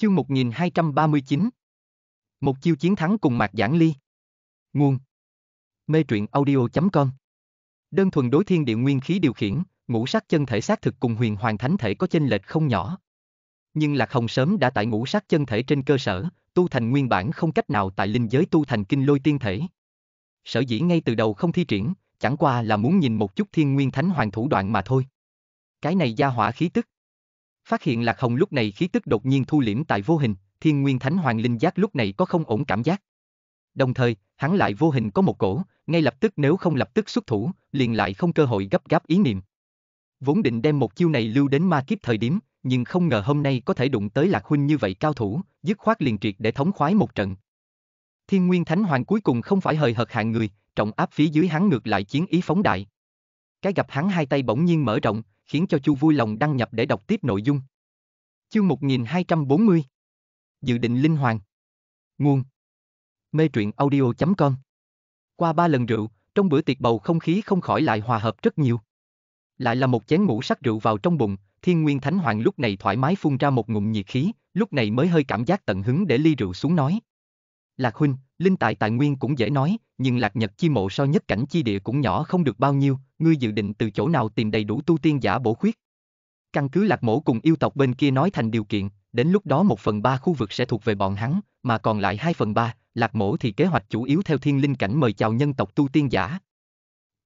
Chương 1239 Một chiêu chiến thắng cùng Mạc Giảng Ly Nguồn Mê truyện audio.com Đơn thuần đối thiên địa nguyên khí điều khiển, ngũ sắc chân thể xác thực cùng huyền hoàng thánh thể có chênh lệch không nhỏ. Nhưng Lạc Hồng sớm đã tại ngũ sắc chân thể trên cơ sở, tu thành nguyên bản không cách nào tại linh giới tu thành kinh lôi tiên thể. Sở dĩ ngay từ đầu không thi triển, chẳng qua là muốn nhìn một chút thiên nguyên thánh hoàng thủ đoạn mà thôi. Cái này gia hỏa khí tức, Phát hiện Lạc Hồng lúc này khí tức đột nhiên thu liễm tại vô hình, thiên nguyên thánh hoàng linh giác lúc này có không ổn cảm giác. Đồng thời, hắn lại vô hình có một cổ, ngay lập tức nếu không lập tức xuất thủ, liền lại không cơ hội gấp gáp ý niệm. Vốn định đem một chiêu này lưu đến ma kiếp thời điểm, nhưng không ngờ hôm nay có thể đụng tới Lạc Huynh như vậy cao thủ, dứt khoát liền triệt để thống khoái một trận. Thiên Nguyên Thánh Hoàng cuối cùng không phải hời hợt hạng người, trọng áp phía dưới hắn ngược lại chiến ý phóng đại. Cái gặp hắn hai tay bỗng nhiên mở rộng, khiến cho Chu vui lòng đăng nhập để đọc tiếp nội dung. Chương 1240 Dự định linh hoàng Nguồn Mê truyện audio.com Qua ba lần rượu, trong bữa tiệc bầu không khí không khỏi lại hòa hợp rất nhiều. Lại là một chén ngũ sắc rượu vào trong bụng, thiên nguyên thánh hoàng lúc này thoải mái phun ra một ngụm nhiệt khí, lúc này mới hơi cảm giác tận hứng để ly rượu xuống nói. Lạc huynh, linh tại tài nguyên cũng dễ nói, nhưng lạc nhật chi mộ so nhất cảnh chi địa cũng nhỏ không được bao nhiêu, ngươi dự định từ chỗ nào tìm đầy đủ tu tiên giả bổ khuyết. Căn cứ lạc mổ cùng yêu tộc bên kia nói thành điều kiện, đến lúc đó một phần ba khu vực sẽ thuộc về bọn hắn, mà còn lại hai phần ba, lạc mổ thì kế hoạch chủ yếu theo thiên linh cảnh mời chào nhân tộc tu tiên giả.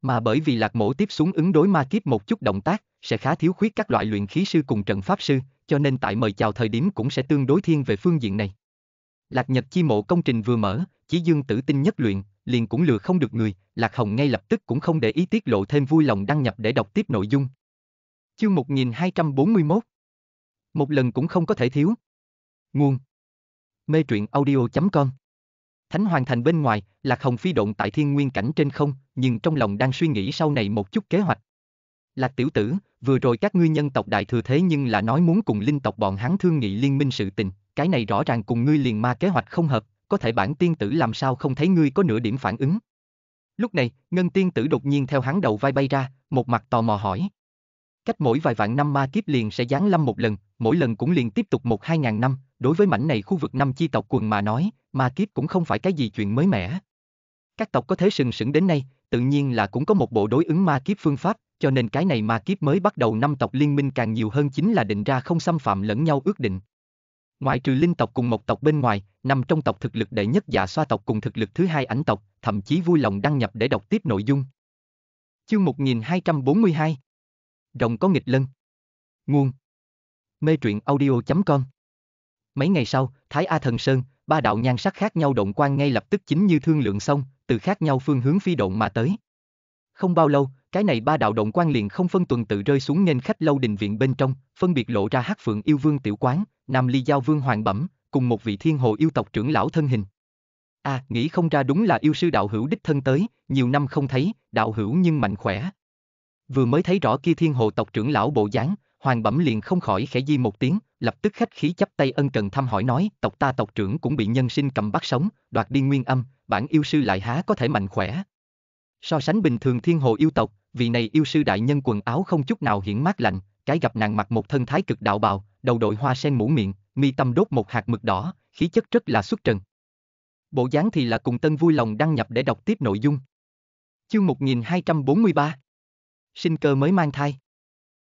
Mà bởi vì lạc mổ tiếp xuống ứng đối ma kiếp một chút động tác, sẽ khá thiếu khuyết các loại luyện khí sư cùng trận pháp sư, cho nên tại mời chào thời điểm cũng sẽ tương đối thiên về phương diện này. Lạc Nhật chi mộ công trình vừa mở, chỉ dương tử tinh nhất luyện, liền cũng lừa không được người, Lạc Hồng ngay lập tức cũng không để ý tiết lộ thêm vui lòng đăng nhập để đọc tiếp nội dung. Chương 1241 Một lần cũng không có thể thiếu. Nguồn Mê truyện audio.com Thánh Hoàng Thành bên ngoài, Lạc Hồng phi động tại thiên nguyên cảnh trên không, nhưng trong lòng đang suy nghĩ sau này một chút kế hoạch. Lạc tiểu tử, vừa rồi các ngươi nhân tộc đại thừa thế nhưng là nói muốn cùng linh tộc bọn hắn thương nghị liên minh sự tình, cái này rõ ràng cùng ngươi liền ma kế hoạch không hợp, có thể bản tiên tử làm sao không thấy ngươi có nửa điểm phản ứng. Lúc này, ngân tiên tử đột nhiên theo hắn đầu vai bay ra, một mặt tò mò hỏi. Cách mỗi vài vạn năm ma kiếp liền sẽ giáng lâm một lần, mỗi lần cũng liền tiếp tục một hai ngàn năm, đối với mảnh này khu vực năm chi tộc quần mà nói, ma kiếp cũng không phải cái gì chuyện mới mẻ. Các tộc có thế sừng sững đến nay, tự nhiên là cũng có một bộ đối ứng ma kiếp phương pháp, cho nên cái này ma kiếp mới bắt đầu năm tộc liên minh càng nhiều hơn chính là định ra không xâm phạm lẫn nhau ước định. Ngoại trừ linh tộc cùng một tộc bên ngoài, nằm trong tộc thực lực đệ nhất dạ xoa tộc cùng thực lực thứ hai ảnh tộc, thậm chí vui lòng đăng nhập để đọc tiếp nội dung. Chương 1242 Rồng có nghịch lân Nguồn Mê truyện audio.com Mấy ngày sau, Thái A Thần Sơn, ba đạo nhan sắc khác nhau động quan ngay lập tức chính như thương lượng xong, từ khác nhau phương hướng phi độn mà tới. Không bao lâu, cái này ba đạo động quan liền không phân tuần tự rơi xuống nên khách lâu đình viện bên trong, phân biệt lộ ra hát phượng yêu vương tiểu quán, nam ly giao vương hoàng bẩm, cùng một vị thiên hồ yêu tộc trưởng lão thân hình. a à, nghĩ không ra đúng là yêu sư đạo hữu đích thân tới, nhiều năm không thấy, đạo hữu nhưng mạnh khỏe. Vừa mới thấy rõ kia thiên hồ tộc trưởng lão bộ dáng, hoàng bẩm liền không khỏi khẽ di một tiếng, lập tức khách khí chắp tay ân cần thăm hỏi nói, tộc ta tộc trưởng cũng bị nhân sinh cầm bắt sống, đoạt đi nguyên âm, bản yêu sư lại há có thể mạnh khỏe. So sánh bình thường thiên hồ yêu tộc, vị này yêu sư đại nhân quần áo không chút nào hiển mát lạnh, cái gặp nàng mặc một thân thái cực đạo bào, đầu đội hoa sen mũ miệng, mi tâm đốt một hạt mực đỏ, khí chất rất là xuất trần. Bộ dáng thì là cùng Tân vui lòng đăng nhập để đọc tiếp nội dung. Chương 1243 Sinh cơ mới mang thai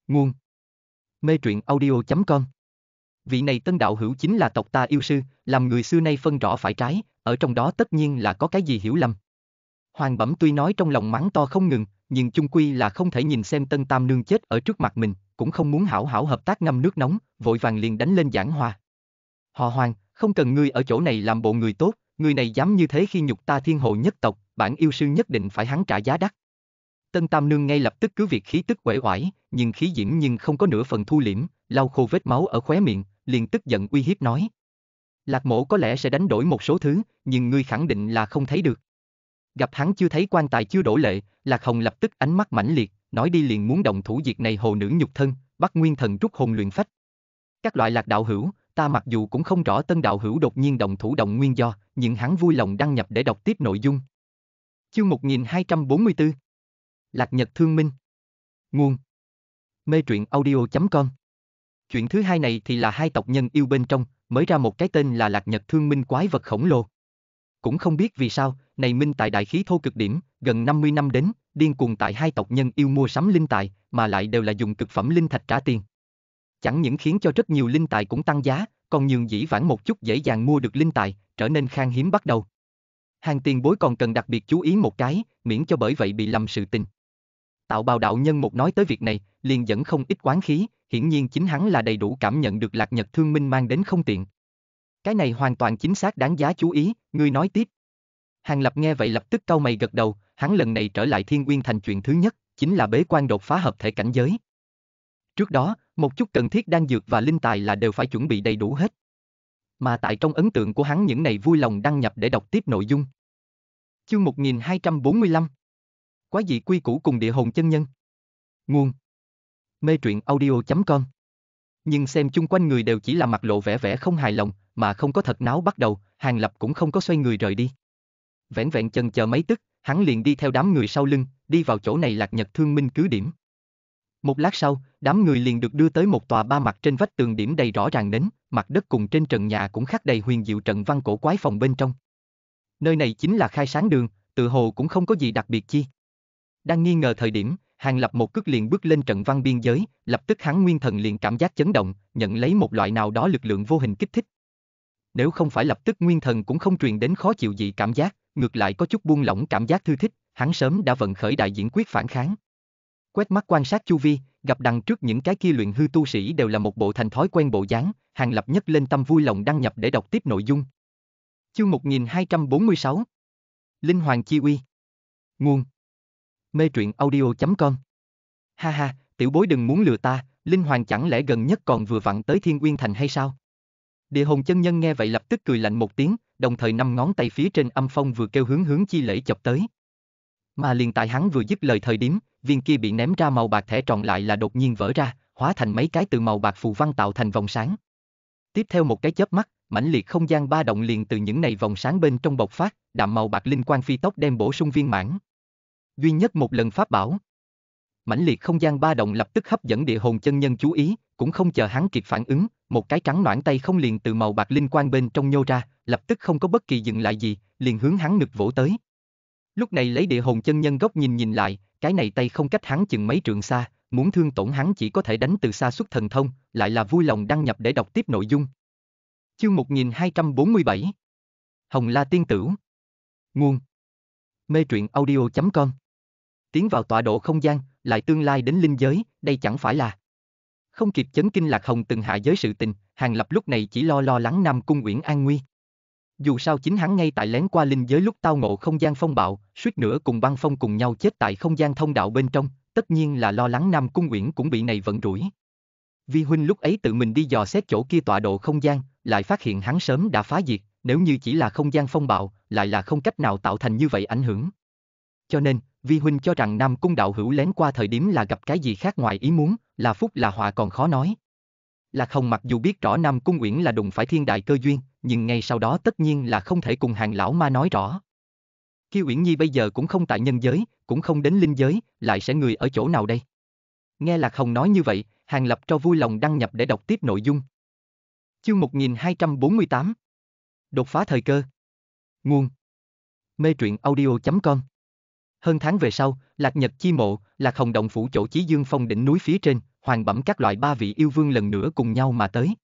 Nguồn Mê truyện audio.com Vị này tân đạo hữu chính là tộc ta yêu sư, làm người xưa nay phân rõ phải trái, ở trong đó tất nhiên là có cái gì hiểu lầm. Hoàng Bẩm tuy nói trong lòng mắng to không ngừng, nhưng chung quy là không thể nhìn xem Tân Tam Nương chết ở trước mặt mình, cũng không muốn hảo hảo hợp tác ngâm nước nóng, vội vàng liền đánh lên giảng hòa. Họ hoàng, không cần ngươi ở chỗ này làm bộ người tốt, người này dám như thế khi nhục ta thiên hộ nhất tộc, bản yêu sư nhất định phải hắn trả giá đắt. Tân Tam Nương ngay lập tức cứ việc khí tức uể oải, nhưng khí diễm nhưng không có nửa phần thu liễm, lau khô vết máu ở khóe miệng, liền tức giận uy hiếp nói. Lạc mộ có lẽ sẽ đánh đổi một số thứ, nhưng ngươi khẳng định là không thấy được. Gặp hắn chưa thấy quan tài chưa đổ lệ, Lạc Hồng lập tức ánh mắt mãnh liệt, nói đi liền muốn động thủ diệt này hồ nữ nhục thân, bắt nguyên thần rút hồn luyện phách. Các loại lạc đạo hữu, ta mặc dù cũng không rõ tân đạo hữu đột nhiên động thủ động nguyên do, nhưng hắn vui lòng đăng nhập để đọc tiếp nội dung. Chương 1244 Lạc Nhật Thương Minh Nguồn Mê truyện audio.com Chuyện thứ hai này thì là hai tộc nhân yêu bên trong, mới ra một cái tên là Lạc Nhật Thương Minh quái vật khổng lồ. Cũng không biết vì sao, này minh tại đại khí thô cực điểm, gần 50 năm đến, điên cuồng tại hai tộc nhân yêu mua sắm linh tài, mà lại đều là dùng cực phẩm linh thạch trả tiền. Chẳng những khiến cho rất nhiều linh tài cũng tăng giá, còn nhường dĩ vãng một chút dễ dàng mua được linh tài, trở nên khan hiếm bắt đầu. Hàng tiền bối còn cần đặc biệt chú ý một cái, miễn cho bởi vậy bị lầm sự tình. Tạo bào đạo nhân một nói tới việc này, liền dẫn không ít quán khí, hiển nhiên chính hắn là đầy đủ cảm nhận được lạc nhật thương minh mang đến không tiện. Cái này hoàn toàn chính xác đáng giá chú ý, ngươi nói tiếp. Hàng Lập nghe vậy lập tức cau mày gật đầu, hắn lần này trở lại Thiên Nguyên thành chuyện thứ nhất, chính là bế quan đột phá hợp thể cảnh giới. Trước đó, một chút cần thiết đan dược và linh tài là đều phải chuẩn bị đầy đủ hết. Mà tại trong ấn tượng của hắn những này vui lòng đăng nhập để đọc tiếp nội dung. Chương 1245 Quá dị quy củ cùng địa hồn chân nhân Nguồn Mê truyện audio.com Nhưng xem chung quanh người đều chỉ là mặt lộ vẻ vẻ không hài lòng, mà không có thật náo bắt đầu, Hàng Lập cũng không có xoay người rời đi vẻn vẹn chân chờ mấy tức, hắn liền đi theo đám người sau lưng, đi vào chỗ này lạc nhật thương minh cứ điểm. Một lát sau, đám người liền được đưa tới một tòa ba mặt trên vách tường điểm đầy rõ ràng nến, mặt đất cùng trên trần nhà cũng khắc đầy huyền diệu trận văn cổ quái phòng bên trong. Nơi này chính là khai sáng đường, tự hồ cũng không có gì đặc biệt chi. Đang nghi ngờ thời điểm, Hàng Lập một cước liền bước lên trận văn biên giới, lập tức hắn nguyên thần liền cảm giác chấn động, nhận lấy một loại nào đó lực lượng vô hình kích thích. Nếu không phải lập tức nguyên thần cũng không truyền đến khó chịu gì cảm giác, ngược lại có chút buông lỏng cảm giác thư thích, hắn sớm đã vận khởi đại diễn quyết phản kháng. Quét mắt quan sát chu vi, gặp đằng trước những cái kia luyện hư tu sĩ đều là một bộ thành thói quen bộ dáng, hàng lập nhất lên tâm vui lòng đăng nhập để đọc tiếp nội dung. Chương 1246 Linh Hoàng Chi Uy Nguồn Mê truyện audio.com Ha ha, tiểu bối đừng muốn lừa ta, Linh Hoàng chẳng lẽ gần nhất còn vừa vặn tới Thiên Uyên Thành hay sao? Địa hồn chân nhân nghe vậy lập tức cười lạnh một tiếng, đồng thời năm ngón tay phía trên âm phong vừa kêu hướng hướng chi lễ chọc tới. Mà liền tại hắn vừa dứt lời thời điểm, viên kia bị ném ra màu bạc thẻ tròn lại là đột nhiên vỡ ra, hóa thành mấy cái từ màu bạc phù văn tạo thành vòng sáng. Tiếp theo một cái chớp mắt, mãnh liệt không gian ba động liền từ những này vòng sáng bên trong bộc phát, đạm màu bạc linh quang phi tốc đem bổ sung viên mãn. Duy nhất một lần pháp bảo. Mãnh liệt không gian ba động lập tức hấp dẫn địa hồn chân nhân chú ý, cũng không chờ hắn kịp phản ứng, một cái trắng noãn tay không liền từ màu bạc linh quang bên trong nhô ra, lập tức không có bất kỳ dừng lại gì, liền hướng hắn ngực vỗ tới. Lúc này lấy địa hồn chân nhân gốc nhìn nhìn lại, cái này tay không cách hắn chừng mấy trượng xa, muốn thương tổn hắn chỉ có thể đánh từ xa xuất thần thông, lại là vui lòng đăng nhập để đọc tiếp nội dung. Chương 1247 Hồng La Tiên Tử Nguồn Mê truyện audio.com Tiến vào tọa độ không gian, lại tương lai đến linh giới, đây chẳng phải là không kịp chấn kinh lạc hồng từng hạ giới sự tình, hàng lập lúc này chỉ lo lo lắng Nam Cung Uyển an nguy. Dù sao chính hắn ngay tại lén qua linh giới lúc tao ngộ không gian phong bạo, suýt nữa cùng băng phong cùng nhau chết tại không gian thông đạo bên trong, tất nhiên là lo lắng Nam Cung Uyển cũng bị này vận rủi. Vi huynh lúc ấy tự mình đi dò xét chỗ kia tọa độ không gian, lại phát hiện hắn sớm đã phá diệt, nếu như chỉ là không gian phong bạo, lại là không cách nào tạo thành như vậy ảnh hưởng. Cho nên, Vi Huynh cho rằng Nam Cung đạo hữu lén qua thời điểm là gặp cái gì khác ngoài ý muốn, là phúc là họa còn khó nói. Là không mặc dù biết rõ Nam Cung Uyển là đụng phải thiên đại cơ duyên, nhưng ngay sau đó tất nhiên là không thể cùng hàng lão ma nói rõ. Khi Uyển Nhi bây giờ cũng không tại nhân giới, cũng không đến linh giới, lại sẽ người ở chỗ nào đây? Nghe Lạc Hồng nói như vậy, Hàng Lập cho vui lòng đăng nhập để đọc tiếp nội dung. Chương 1248 Đột phá thời cơ Nguồn Mê truyện audio.com hơn tháng về sau, Lạc Nhật chi mộ, Lạc Hồng động phủ chỗ Chí Dương Phong đỉnh núi phía trên, hoàng bẩm các loại ba vị yêu vương lần nữa cùng nhau mà tới.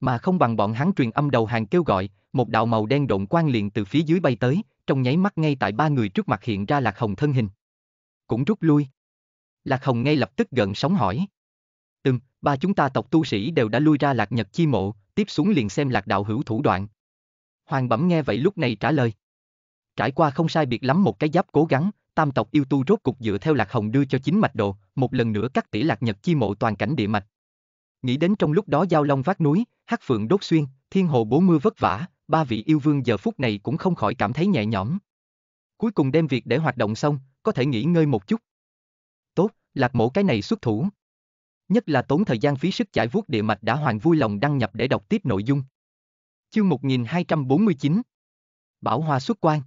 Mà không bằng bọn hắn truyền âm đầu hàng kêu gọi, một đạo màu đen độn quang liền từ phía dưới bay tới, trong nháy mắt ngay tại ba người trước mặt hiện ra Lạc Hồng thân hình. Cũng rút lui. Lạc Hồng ngay lập tức gần sóng hỏi. Từng, ba chúng ta tộc tu sĩ đều đã lui ra Lạc Nhật chi mộ, tiếp xuống liền xem Lạc đạo hữu thủ đoạn. Hoàng bẩm nghe vậy lúc này trả lời. Trải qua không sai biệt lắm một cái giáp cố gắng, tam tộc yêu tu rốt cục dựa theo lạc hồng đưa cho chính mạch đồ, một lần nữa cắt tỉ lạc nhật chi mộ toàn cảnh địa mạch. Nghĩ đến trong lúc đó giao long vác núi, hắc phượng đốt xuyên, thiên hồ bố mưa vất vả, ba vị yêu vương giờ phút này cũng không khỏi cảm thấy nhẹ nhõm. Cuối cùng đem việc để hoạt động xong, có thể nghỉ ngơi một chút. Tốt, lạc mổ cái này xuất thủ. Nhất là tốn thời gian phí sức giải vuốt địa mạch đã hoàn vui lòng đăng nhập để đọc tiếp nội dung. Chương 1249 Bảo Hoa xuất quan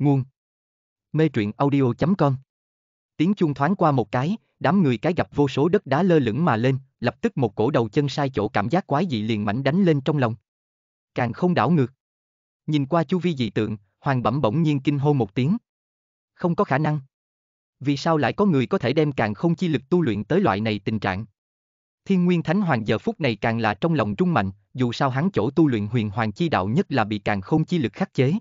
Nguồn Mê truyện audio.com Tiếng chuông thoáng qua một cái, đám người cái gặp vô số đất đá lơ lửng mà lên, lập tức một cổ đầu chân sai chỗ cảm giác quái dị liền mảnh đánh lên trong lòng. Càng không đảo ngược. Nhìn qua chu vi dị tượng, hoàng bẩm bỗng nhiên kinh hô một tiếng. Không có khả năng. Vì sao lại có người có thể đem càng không chi lực tu luyện tới loại này tình trạng? Thiên Nguyên Thánh Hoàng giờ phút này càng là trong lòng trung mạnh, dù sao hắn chỗ tu luyện huyền hoàng chi đạo nhất là bị càng không chi lực khắc chế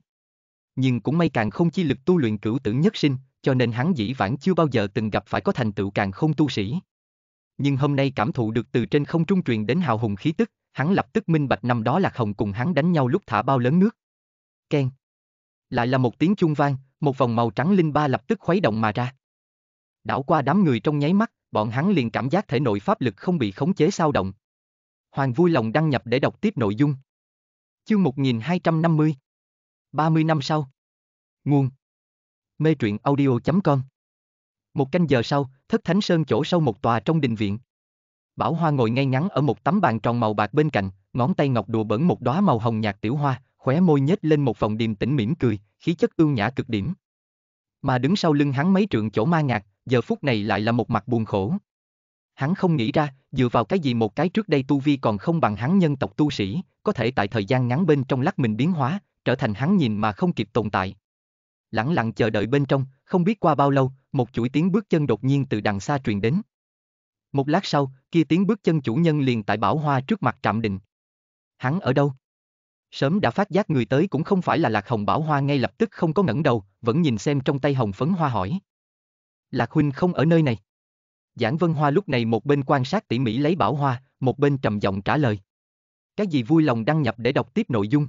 nhưng cũng may càng không chi lực tu luyện cửu tử nhất sinh, cho nên hắn dĩ vãng chưa bao giờ từng gặp phải có thành tựu càng không tu sĩ. Nhưng hôm nay cảm thụ được từ trên không trung truyền đến hào hùng khí tức, hắn lập tức minh bạch năm đó Lạc Hồng cùng hắn đánh nhau lúc thả bao lớn nước. Ken. Lại là một tiếng chuông vang, một vòng màu trắng linh ba lập tức khuấy động mà ra. Đảo qua đám người trong nháy mắt, bọn hắn liền cảm giác thể nội pháp lực không bị khống chế sao động. Hoàng vui lòng đăng nhập để đọc tiếp nội dung. Chương 1250 30 năm sau. Nguồn. Mê truyện audio.com Một canh giờ sau, thất thánh sơn chỗ sâu một tòa trong đình viện. Bảo Hoa ngồi ngay ngắn ở một tấm bàn tròn màu bạc bên cạnh, ngón tay ngọc đùa bẩn một đóa màu hồng nhạt tiểu hoa, khóe môi nhếch lên một vòng điềm tĩnh mỉm cười, khí chất ưu nhã cực điểm. Mà đứng sau lưng hắn mấy trượng chỗ ma ngạc, giờ phút này lại là một mặt buồn khổ. Hắn không nghĩ ra, dựa vào cái gì một cái trước đây tu vi còn không bằng hắn nhân tộc tu sĩ, có thể tại thời gian ngắn bên trong lắc mình biến hóa, trở thành hắn nhìn mà không kịp tồn tại. Lặng lặng chờ đợi bên trong, không biết qua bao lâu, một chuỗi tiếng bước chân đột nhiên từ đằng xa truyền đến. Một lát sau, kia tiếng bước chân chủ nhân liền tại bảo hoa trước mặt trạm định. Hắn ở đâu? Sớm đã phát giác người tới cũng không phải là Lạc Hồng Bảo Hoa ngay lập tức không có ngẩng đầu, vẫn nhìn xem trong tay Hồng Phấn Hoa hỏi. Lạc Huynh không ở nơi này. Giảng Vân Hoa lúc này một bên quan sát tỉ mỉ lấy Bảo Hoa, một bên trầm giọng trả lời. Cái gì vui lòng đăng nhập để đọc tiếp nội dung.